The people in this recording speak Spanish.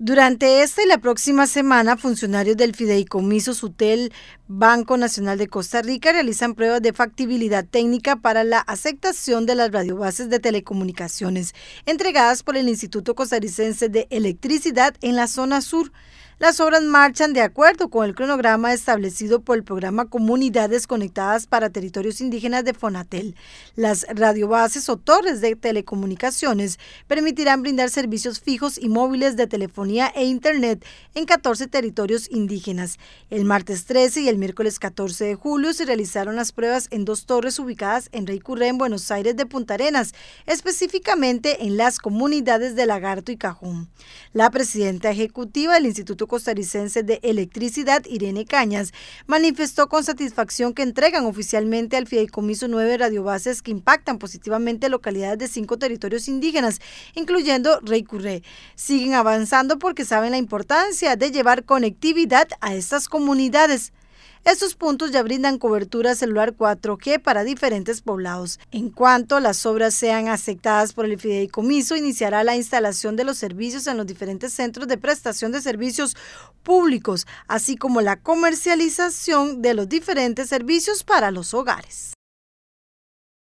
Durante esta y la próxima semana, funcionarios del Fideicomiso Sutel Banco Nacional de Costa Rica realizan pruebas de factibilidad técnica para la aceptación de las radiobases de telecomunicaciones entregadas por el Instituto Costarricense de Electricidad en la zona sur. Las obras marchan de acuerdo con el cronograma establecido por el programa Comunidades Conectadas para Territorios Indígenas de Fonatel. Las radiobases o torres de telecomunicaciones permitirán brindar servicios fijos y móviles de telefonía e Internet en 14 territorios indígenas. El martes 13 y el miércoles 14 de julio se realizaron las pruebas en dos torres ubicadas en Rey Curré, en Buenos Aires de Punta Arenas, específicamente en las comunidades de Lagarto y Cajón. La presidenta ejecutiva del Instituto Costarricense de Electricidad, Irene Cañas, manifestó con satisfacción que entregan oficialmente al Fideicomiso nueve radiobases que impactan positivamente localidades de cinco territorios indígenas, incluyendo Reycurré. Siguen avanzando porque saben la importancia de llevar conectividad a estas comunidades. Estos puntos ya brindan cobertura celular 4G para diferentes poblados. En cuanto las obras sean aceptadas por el fideicomiso, iniciará la instalación de los servicios en los diferentes centros de prestación de servicios públicos, así como la comercialización de los diferentes servicios para los hogares.